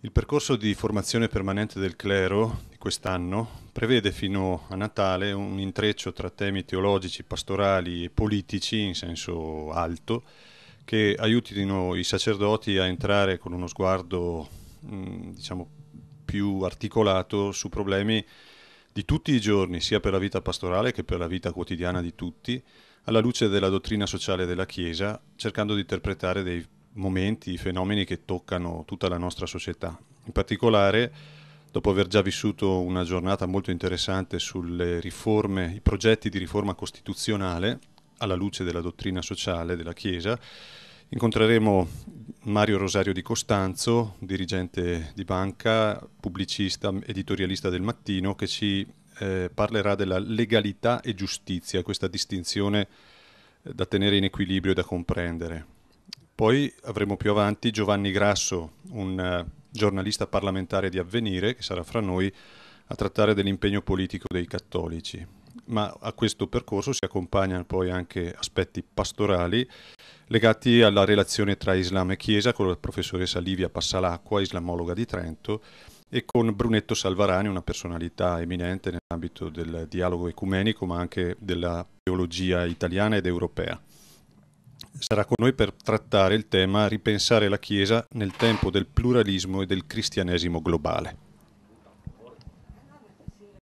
Il percorso di formazione permanente del clero di quest'anno prevede fino a Natale un intreccio tra temi teologici, pastorali e politici in senso alto che aiutino i sacerdoti a entrare con uno sguardo mm, diciamo, più articolato su problemi di tutti i giorni, sia per la vita pastorale che per la vita quotidiana di tutti, alla luce della dottrina sociale della Chiesa, cercando di interpretare dei momenti, fenomeni che toccano tutta la nostra società. In particolare, dopo aver già vissuto una giornata molto interessante sulle riforme, i progetti di riforma costituzionale, alla luce della dottrina sociale della Chiesa, incontreremo Mario Rosario di Costanzo, dirigente di banca, pubblicista, editorialista del Mattino, che ci eh, parlerà della legalità e giustizia, questa distinzione eh, da tenere in equilibrio e da comprendere. Poi avremo più avanti Giovanni Grasso, un eh, giornalista parlamentare di avvenire, che sarà fra noi a trattare dell'impegno politico dei cattolici. Ma a questo percorso si accompagnano poi anche aspetti pastorali legati alla relazione tra Islam e Chiesa con la professoressa Livia Passalacqua, islamologa di Trento, e con Brunetto Salvarani, una personalità eminente nell'ambito del dialogo ecumenico, ma anche della teologia italiana ed europea sarà con noi per trattare il tema Ripensare la Chiesa nel tempo del pluralismo e del cristianesimo globale.